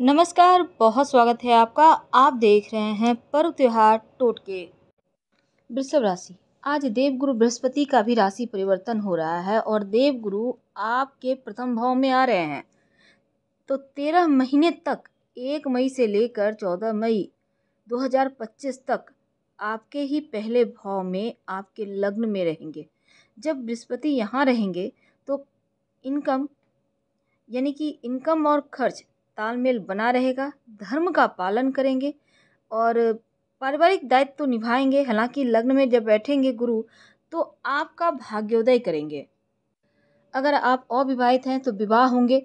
नमस्कार बहुत स्वागत है आपका आप देख रहे हैं पर्व त्योहार टोटके वृषभ राशि आज देवगुरु बृहस्पति का भी राशि परिवर्तन हो रहा है और देवगुरु आपके प्रथम भाव में आ रहे हैं तो तेरह महीने तक एक मई से लेकर चौदह मई 2025 तक आपके ही पहले भाव में आपके लग्न में रहेंगे जब बृहस्पति यहाँ रहेंगे तो इनकम यानी कि इनकम और खर्च तालमेल बना रहेगा धर्म का पालन करेंगे और पारिवारिक दायित्व निभाएंगे हालांकि लग्न में जब बैठेंगे गुरु तो आपका भाग्योदय करेंगे अगर आप अविवाहित हैं तो विवाह होंगे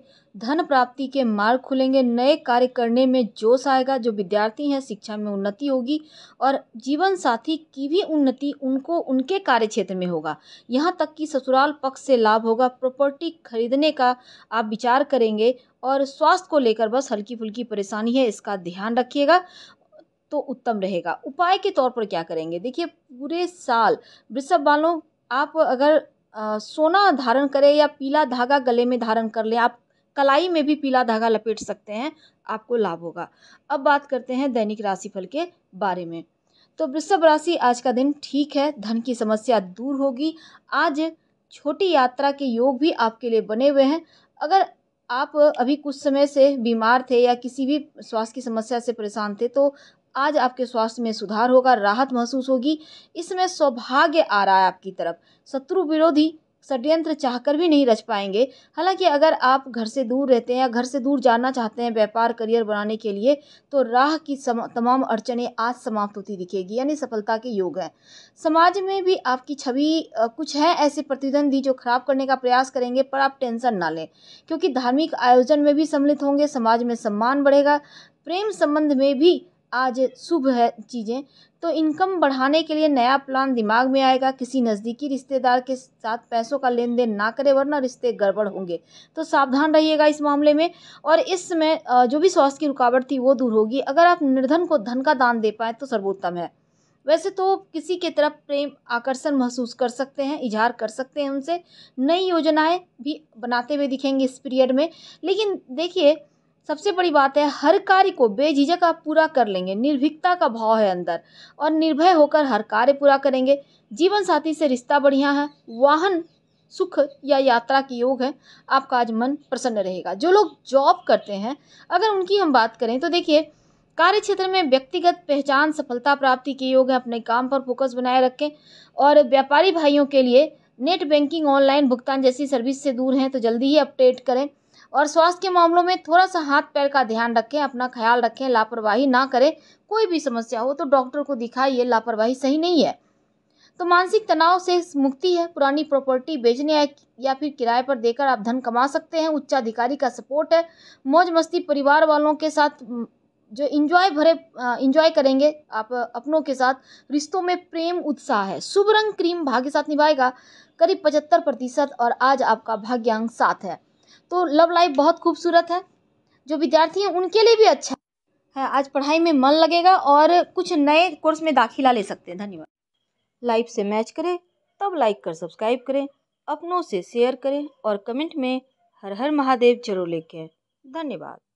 धन प्राप्ति के मार्ग खुलेंगे नए कार्य करने में जोश आएगा जो विद्यार्थी हैं शिक्षा में उन्नति होगी और जीवन साथी की भी उन्नति उनको उनके कार्य क्षेत्र में होगा यहाँ तक कि ससुराल पक्ष से लाभ होगा प्रॉपर्टी खरीदने का आप विचार करेंगे और स्वास्थ्य को लेकर बस हल्की फुल्की परेशानी है इसका ध्यान रखिएगा तो उत्तम रहेगा उपाय के तौर पर क्या करेंगे देखिए पूरे साल वृषभ वालों आप अगर सोना धारण करें या पीला धागा गले में धारण कर लें आप कलाई में भी पीला धागा लपेट सकते हैं आपको लाभ होगा अब बात करते हैं दैनिक राशिफल के बारे में तो वृषभ राशि आज का दिन ठीक है धन की समस्या दूर होगी आज छोटी यात्रा के योग भी आपके लिए बने हुए हैं अगर आप अभी कुछ समय से बीमार थे या किसी भी स्वास्थ्य की समस्या से परेशान थे तो आज आपके स्वास्थ्य में सुधार होगा राहत महसूस होगी इसमें सौभाग्य आ रहा है आपकी तरफ शत्रु विरोधी षड्यंत्र चाहकर भी नहीं रच पाएंगे हालांकि अगर आप घर से दूर रहते हैं या घर से दूर जाना चाहते हैं व्यापार करियर बनाने के लिए तो राह की तमाम अड़चने आज समाप्त होती दिखेगी यानी सफलता के योग हैं समाज में भी आपकी छवि कुछ है ऐसे प्रतिद्वंदी जो खराब करने का प्रयास करेंगे पर आप टेंशन ना लें क्योंकि धार्मिक आयोजन में भी सम्मिलित होंगे समाज में सम्मान बढ़ेगा प्रेम संबंध में भी आज शुभ है चीज़ें तो इनकम बढ़ाने के लिए नया प्लान दिमाग में आएगा किसी नज़दीकी रिश्तेदार के साथ पैसों का लेन देन ना करें वरना रिश्ते गड़बड़ होंगे तो सावधान रहिएगा इस मामले में और इस समय जो भी स्वास्थ्य की रुकावट थी वो दूर होगी अगर आप निर्धन को धन का दान दे पाएँ तो सर्वोत्तम है वैसे तो किसी के तरफ प्रेम आकर्षण महसूस कर सकते हैं इजहार कर सकते हैं उनसे नई योजनाएं भी बनाते हुए दिखेंगे इस पीरियड में लेकिन देखिए सबसे बड़ी बात है हर कार्य को बेझिझक आप पूरा कर लेंगे निर्भीकता का भाव है अंदर और निर्भय होकर हर कार्य पूरा करेंगे जीवन साथी से रिश्ता बढ़िया है वाहन सुख या यात्रा के योग है आपका आज मन प्रसन्न रहेगा जो लोग जॉब करते हैं अगर उनकी हम बात करें तो देखिए कार्य क्षेत्र में व्यक्तिगत पहचान सफलता प्राप्ति के योग है अपने काम पर फोकस बनाए रखें और व्यापारी भाइयों के लिए नेट बैंकिंग ऑनलाइन भुगतान जैसी सर्विस से दूर हैं तो जल्दी ही अपडेट करें और स्वास्थ्य के मामलों में थोड़ा सा हाथ पैर का ध्यान रखें अपना ख्याल रखें लापरवाही ना करें कोई भी समस्या हो तो डॉक्टर को दिखाइए लापरवाही सही नहीं है तो मानसिक तनाव से मुक्ति है पुरानी प्रॉपर्टी बेचने या फिर किराए पर देकर आप धन कमा सकते हैं उच्चाधिकारी का सपोर्ट है मौज मस्ती परिवार वालों के साथ जो इंजॉय भरे इंजॉय करेंगे आप अपनों के साथ रिश्तों में प्रेम उत्साह है शुभ रंग क्रीम भाग्य साथ निभाएगा करीब पचहत्तर प्रतिशत और आज आपका भाग्यांक सात है तो लव लाइफ बहुत खूबसूरत है जो विद्यार्थी हैं उनके लिए भी अच्छा है आज पढ़ाई में मन लगेगा और कुछ नए कोर्स में दाखिला ले सकते हैं धन्यवाद लाइफ से मैच करें तब लाइक कर सब्सक्राइब करें अपनों से शेयर करें और कमेंट में हर हर महादेव जरूर लिखें धन्यवाद